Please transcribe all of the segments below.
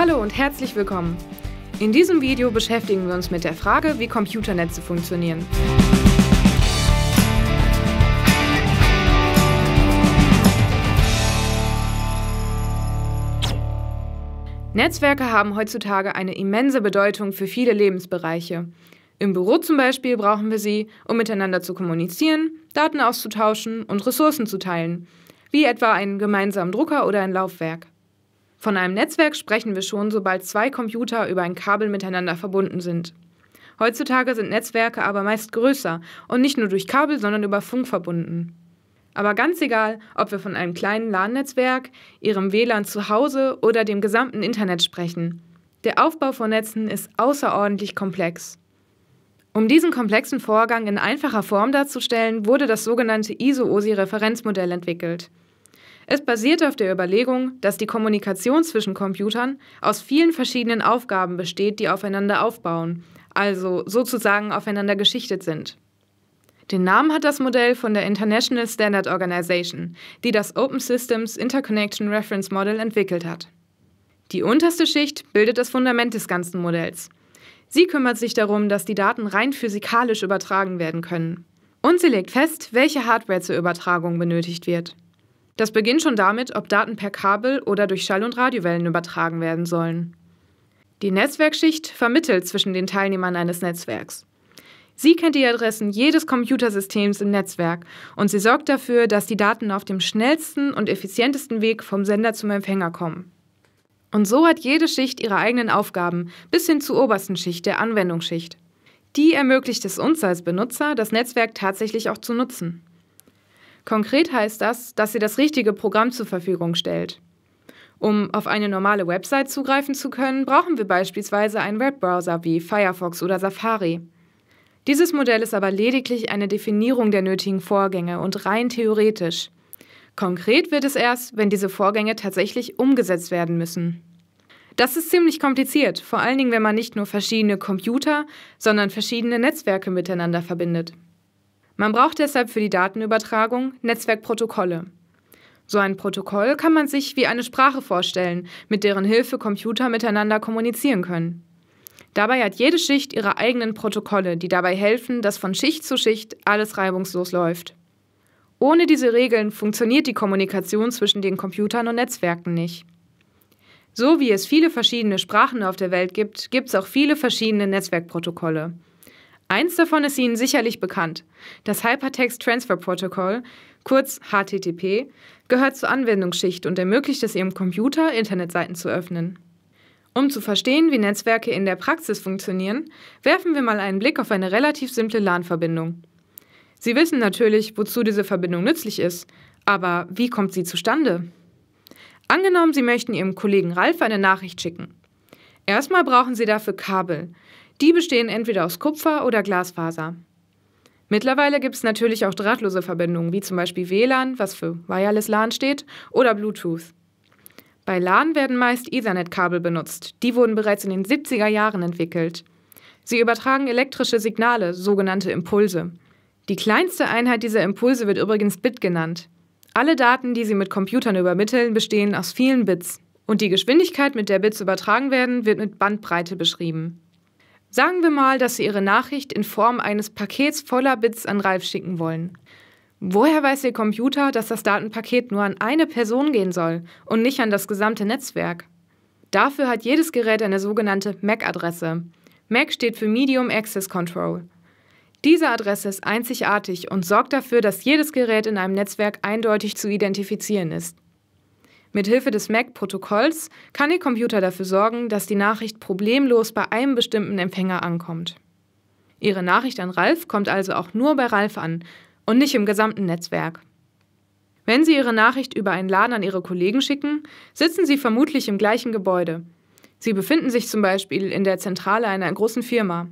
Hallo und herzlich willkommen. In diesem Video beschäftigen wir uns mit der Frage, wie Computernetze funktionieren. Netzwerke haben heutzutage eine immense Bedeutung für viele Lebensbereiche. Im Büro zum Beispiel brauchen wir sie, um miteinander zu kommunizieren, Daten auszutauschen und Ressourcen zu teilen, wie etwa einen gemeinsamen Drucker oder ein Laufwerk. Von einem Netzwerk sprechen wir schon, sobald zwei Computer über ein Kabel miteinander verbunden sind. Heutzutage sind Netzwerke aber meist größer und nicht nur durch Kabel, sondern über Funk verbunden. Aber ganz egal, ob wir von einem kleinen LAN-Netzwerk, Ihrem WLAN zu Hause oder dem gesamten Internet sprechen, der Aufbau von Netzen ist außerordentlich komplex. Um diesen komplexen Vorgang in einfacher Form darzustellen, wurde das sogenannte ISO-OSI-Referenzmodell entwickelt. Es basiert auf der Überlegung, dass die Kommunikation zwischen Computern aus vielen verschiedenen Aufgaben besteht, die aufeinander aufbauen, also sozusagen aufeinander geschichtet sind. Den Namen hat das Modell von der International Standard Organization, die das Open Systems Interconnection Reference Model entwickelt hat. Die unterste Schicht bildet das Fundament des ganzen Modells. Sie kümmert sich darum, dass die Daten rein physikalisch übertragen werden können. Und sie legt fest, welche Hardware zur Übertragung benötigt wird. Das beginnt schon damit, ob Daten per Kabel oder durch Schall- und Radiowellen übertragen werden sollen. Die Netzwerkschicht vermittelt zwischen den Teilnehmern eines Netzwerks. Sie kennt die Adressen jedes Computersystems im Netzwerk und sie sorgt dafür, dass die Daten auf dem schnellsten und effizientesten Weg vom Sender zum Empfänger kommen. Und so hat jede Schicht ihre eigenen Aufgaben, bis hin zur obersten Schicht, der Anwendungsschicht. Die ermöglicht es uns als Benutzer, das Netzwerk tatsächlich auch zu nutzen. Konkret heißt das, dass sie das richtige Programm zur Verfügung stellt. Um auf eine normale Website zugreifen zu können, brauchen wir beispielsweise einen Webbrowser wie Firefox oder Safari. Dieses Modell ist aber lediglich eine Definierung der nötigen Vorgänge und rein theoretisch. Konkret wird es erst, wenn diese Vorgänge tatsächlich umgesetzt werden müssen. Das ist ziemlich kompliziert, vor allen Dingen wenn man nicht nur verschiedene Computer, sondern verschiedene Netzwerke miteinander verbindet. Man braucht deshalb für die Datenübertragung Netzwerkprotokolle. So ein Protokoll kann man sich wie eine Sprache vorstellen, mit deren Hilfe Computer miteinander kommunizieren können. Dabei hat jede Schicht ihre eigenen Protokolle, die dabei helfen, dass von Schicht zu Schicht alles reibungslos läuft. Ohne diese Regeln funktioniert die Kommunikation zwischen den Computern und Netzwerken nicht. So wie es viele verschiedene Sprachen auf der Welt gibt, gibt es auch viele verschiedene Netzwerkprotokolle. Eins davon ist Ihnen sicherlich bekannt. Das Hypertext Transfer Protocol, kurz HTTP, gehört zur Anwendungsschicht und ermöglicht es Ihrem Computer, Internetseiten zu öffnen. Um zu verstehen, wie Netzwerke in der Praxis funktionieren, werfen wir mal einen Blick auf eine relativ simple LAN-Verbindung. Sie wissen natürlich, wozu diese Verbindung nützlich ist, aber wie kommt sie zustande? Angenommen, Sie möchten Ihrem Kollegen Ralf eine Nachricht schicken. Erstmal brauchen Sie dafür Kabel. Die bestehen entweder aus Kupfer oder Glasfaser. Mittlerweile gibt es natürlich auch drahtlose Verbindungen, wie zum Beispiel WLAN, was für Wireless LAN steht, oder Bluetooth. Bei LAN werden meist Ethernet-Kabel benutzt. Die wurden bereits in den 70er Jahren entwickelt. Sie übertragen elektrische Signale, sogenannte Impulse. Die kleinste Einheit dieser Impulse wird übrigens Bit genannt. Alle Daten, die Sie mit Computern übermitteln, bestehen aus vielen Bits. Und die Geschwindigkeit, mit der Bits übertragen werden, wird mit Bandbreite beschrieben. Sagen wir mal, dass Sie Ihre Nachricht in Form eines Pakets voller Bits an Ralf schicken wollen. Woher weiß Ihr Computer, dass das Datenpaket nur an eine Person gehen soll und nicht an das gesamte Netzwerk? Dafür hat jedes Gerät eine sogenannte MAC-Adresse. MAC steht für Medium Access Control. Diese Adresse ist einzigartig und sorgt dafür, dass jedes Gerät in einem Netzwerk eindeutig zu identifizieren ist. Mithilfe des MAC-Protokolls kann Ihr Computer dafür sorgen, dass die Nachricht problemlos bei einem bestimmten Empfänger ankommt. Ihre Nachricht an Ralf kommt also auch nur bei Ralf an und nicht im gesamten Netzwerk. Wenn Sie Ihre Nachricht über einen Laden an Ihre Kollegen schicken, sitzen Sie vermutlich im gleichen Gebäude. Sie befinden sich zum Beispiel in der Zentrale einer großen Firma.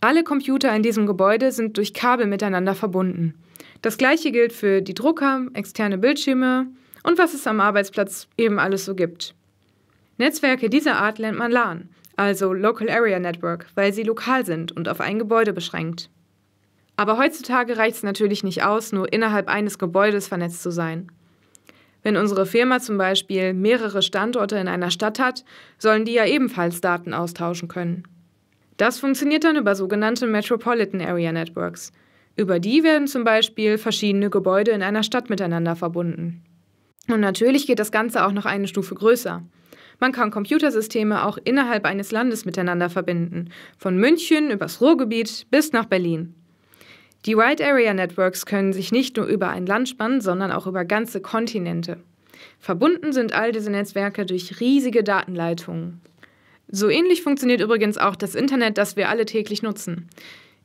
Alle Computer in diesem Gebäude sind durch Kabel miteinander verbunden. Das gleiche gilt für die Drucker, externe Bildschirme, und was es am Arbeitsplatz eben alles so gibt. Netzwerke dieser Art nennt man LAN, also Local Area Network, weil sie lokal sind und auf ein Gebäude beschränkt. Aber heutzutage reicht es natürlich nicht aus, nur innerhalb eines Gebäudes vernetzt zu sein. Wenn unsere Firma zum Beispiel mehrere Standorte in einer Stadt hat, sollen die ja ebenfalls Daten austauschen können. Das funktioniert dann über sogenannte Metropolitan Area Networks. Über die werden zum Beispiel verschiedene Gebäude in einer Stadt miteinander verbunden. Und natürlich geht das Ganze auch noch eine Stufe größer. Man kann Computersysteme auch innerhalb eines Landes miteinander verbinden, von München übers Ruhrgebiet bis nach Berlin. Die Wide Area Networks können sich nicht nur über ein Land spannen, sondern auch über ganze Kontinente. Verbunden sind all diese Netzwerke durch riesige Datenleitungen. So ähnlich funktioniert übrigens auch das Internet, das wir alle täglich nutzen.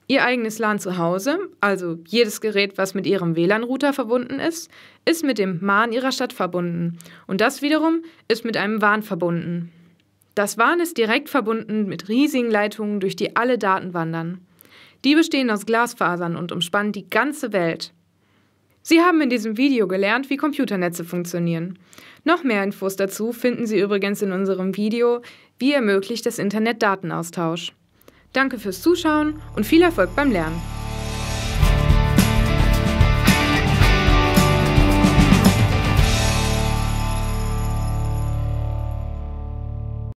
Ihr eigenes LAN zu Hause, also jedes Gerät, was mit Ihrem WLAN-Router verbunden ist, ist mit dem MAN Ihrer Stadt verbunden. Und das wiederum ist mit einem WAN verbunden. Das WAN ist direkt verbunden mit riesigen Leitungen, durch die alle Daten wandern. Die bestehen aus Glasfasern und umspannen die ganze Welt. Sie haben in diesem Video gelernt, wie Computernetze funktionieren. Noch mehr Infos dazu finden Sie übrigens in unserem Video Wie ermöglicht das Internet Datenaustausch. Danke fürs Zuschauen und viel Erfolg beim Lernen!